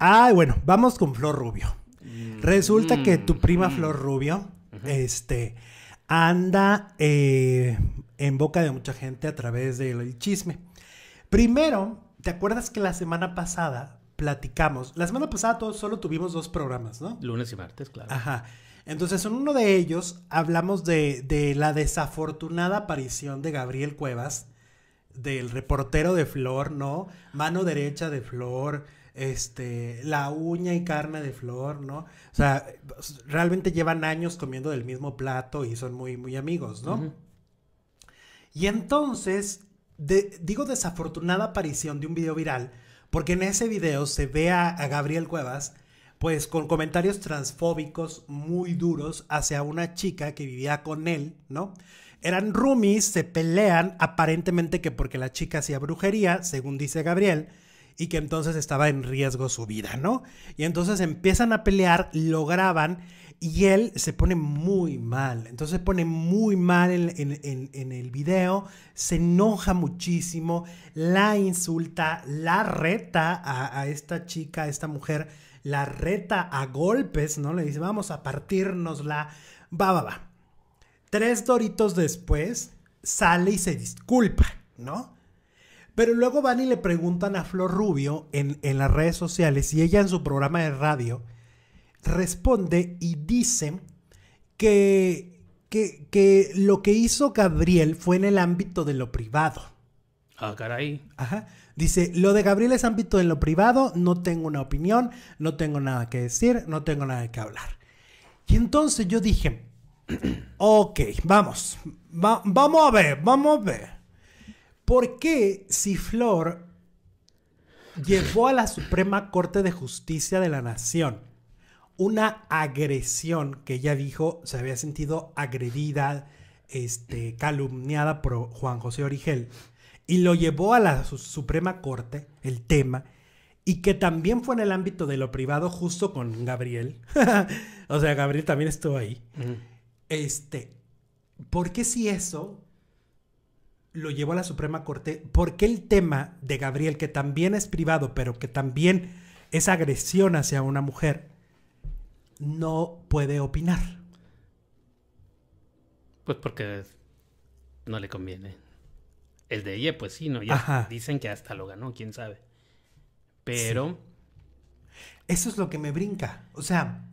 Ah, bueno, vamos con Flor Rubio. Mm. Resulta que tu prima mm. Flor Rubio, este, anda eh, en boca de mucha gente a través del chisme. Primero, ¿te acuerdas que la semana pasada platicamos? La semana pasada todos solo tuvimos dos programas, ¿no? Lunes y martes, claro. Ajá. Entonces, en uno de ellos hablamos de, de la desafortunada aparición de Gabriel Cuevas, del reportero de Flor, ¿no? Mano derecha de Flor, este, la uña y carne de flor, ¿no? O sea, realmente llevan años comiendo del mismo plato y son muy, muy amigos, ¿no? Y entonces, digo desafortunada aparición de un video viral, porque en ese video se ve a, Gabriel Cuevas, pues con comentarios transfóbicos muy duros hacia una chica que vivía con él, ¿no? Eran roomies, se pelean aparentemente que porque la chica hacía brujería, según dice Gabriel, y que entonces estaba en riesgo su vida, ¿no? Y entonces empiezan a pelear, lo graban y él se pone muy mal. Entonces se pone muy mal en, el video, se enoja muchísimo, la insulta, la reta a, esta chica, a esta mujer, la reta a golpes, ¿no? Le dice, vamos a partirnosla, va, va, va. Tres doritos después sale y se disculpa, ¿no? Pero luego van y le preguntan a Flor Rubio en, en las redes sociales y ella en su programa de radio responde y dice que, que, lo que hizo Gabriel fue en el ámbito de lo privado. Ah, caray. Ajá. Dice, lo de Gabriel es ámbito de lo privado, no tengo una opinión, no tengo nada que decir, no tengo nada que hablar. Y entonces yo dije, ok, vamos, vamos a ver, vamos a ver. ¿Por qué si Flor llevó a la Suprema Corte de Justicia de la Nación una agresión que ella dijo se había sentido agredida, este, calumniada por Juan José Origel, y lo llevó a la Suprema Corte, el tema, y que también fue en el ámbito de lo privado justo con Gabriel. o sea, Gabriel también estuvo ahí. Este, ¿por qué si eso lo llevó a la Suprema Corte porque el tema de Gabriel, que también es privado, pero que también es agresión hacia una mujer, no puede opinar. Pues porque no le conviene. El de ella, pues sí, ¿no? Ya dicen que hasta lo ganó, quién sabe. Pero... Eso es lo que me brinca. O sea,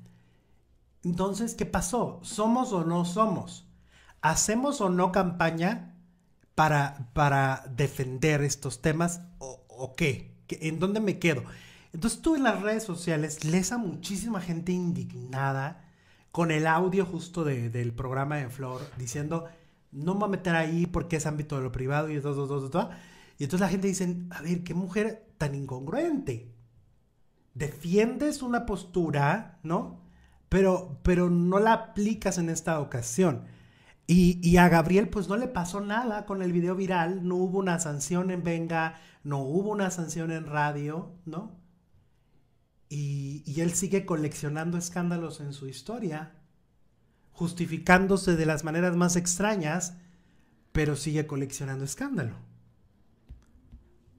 entonces, ¿qué pasó? ¿Somos o no somos? ¿Hacemos o no campaña para, defender estos temas o, qué? ¿En dónde me quedo? Entonces tú en las redes sociales lees a muchísima gente indignada con el audio justo del programa de Flor diciendo, no me voy a meter ahí porque es ámbito de lo privado y todo, todo, todo. Y entonces la gente dice, a ver, qué mujer tan incongruente. Defiendes una postura, ¿no? Pero, pero no la aplicas en esta ocasión. Y, a Gabriel pues no le pasó nada con el video viral, no hubo una sanción en Venga, no hubo una sanción en radio, ¿no? Y, y él sigue coleccionando escándalos en su historia, justificándose de las maneras más extrañas, pero sigue coleccionando escándalo.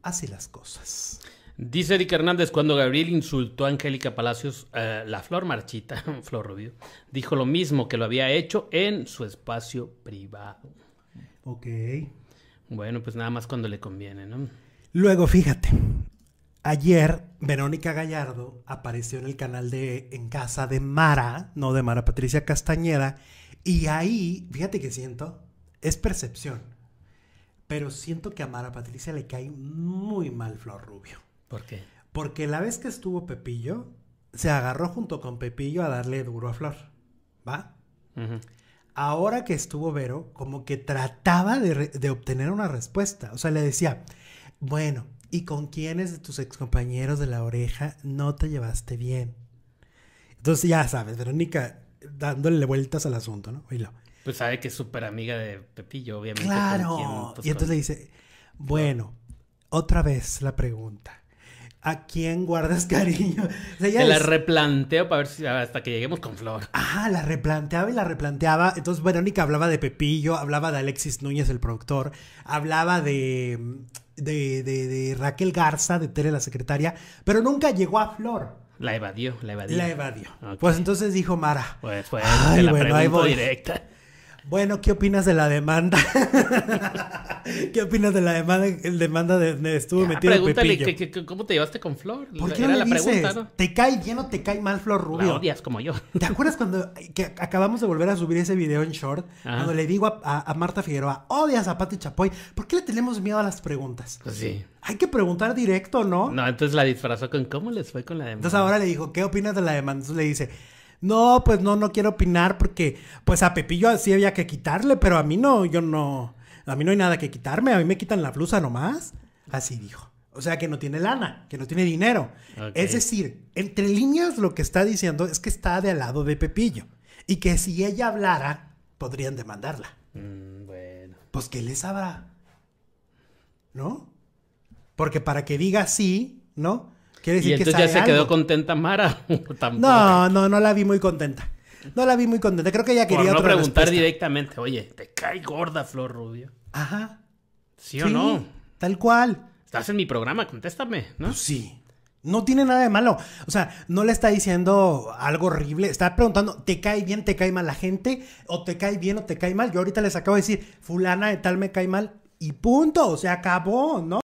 Así las cosas. Dice Eric Hernández, cuando Gabriel insultó a Angélica Palacios, eh, la flor marchita, flor rubio, dijo lo mismo que lo había hecho en su espacio privado. Ok. Bueno, pues nada más cuando le conviene, ¿no? Luego, fíjate, ayer Verónica Gallardo apareció en el canal de En Casa de Mara, no de Mara Patricia Castañeda, y ahí, fíjate que siento, es percepción, pero siento que a Mara Patricia le cae muy mal Flor Rubio. ¿Por qué? Porque la vez que estuvo Pepillo, se agarró junto con Pepillo a darle duro a Flor. ¿Va? Ahora que estuvo Vero, como que trataba de, obtener una respuesta. O sea, le decía, bueno, ¿y con quiénes de tus excompañeros de la oreja no te llevaste bien? Entonces, ya sabes, Verónica dándole vueltas al asunto, ¿no? Pues sabe que es súper amiga de Pepillo, obviamente. Claro. Pues, y entonces le dice, bueno, otra vez la pregunta. ¿A quién guardas cariño? Se la replanteo para ver si hasta que lleguemos con Flor. Ajá, la replanteaba y la replanteaba. Entonces Verónica hablaba de Pepillo, hablaba de Alexis Núñez, el productor, hablaba de, de, Raquel Garza, de Tere, la secretaria, pero nunca llegó a Flor. La evadió, la evadió. La evadió. Pues entonces dijo Mara. Pues fue pues, la directa. Bueno, ¿qué opinas de la demanda? ¿Qué opinas de la demanda, el demanda de, estuvo metido Pepillo? Pregúntale, que, ¿cómo te llevaste con Flor? ¿Por qué no le la ¿Te cae bien o te cae mal Flor Rubio? La odias como yo. ¿Te acuerdas cuando que acabamos de volver a subir ese video en short? Cuando le digo a, Marta Figueroa, odias a Pati Chapoy. ¿Por qué le tenemos miedo a las preguntas? Pues sí. Hay que preguntar directo, ¿no? No, entonces la disfrazó con cómo les fue con la demanda. Entonces ahora le dijo, ¿qué opinas de la demanda? Entonces le dice no, pues no, no quiero opinar porque pues a Pepillo sí había que quitarle, pero a mí no, yo no, a mí no hay nada que quitarme, a mí me quitan la blusa nomás. Así dijo. O sea, que no tiene lana, que no tiene dinero. Es decir, entre líneas lo que está diciendo es que está de al lado de Pepillo y que si ella hablara, podrían demandarla. Mm, bueno. Pues que le sabrá. ¿No? Porque para que diga sí, ¿no? y entonces ya se quedó contenta Mara. no, no, no la vi muy contenta. No la vi muy contenta. Creo que ella quería Por no preguntar directamente, oye, ¿te cae gorda Flor Rubio? Ajá. ¿Sí, o no? Tal cual. Estás en mi programa, contéstame, ¿no? Pues sí. No tiene nada de malo. O sea, no le está diciendo algo horrible. Está preguntando, ¿te cae bien, te cae mal la gente? ¿O te cae bien o te cae mal? Yo ahorita les acabo de decir, fulana de tal me cae mal. Y punto, se acabó, ¿no?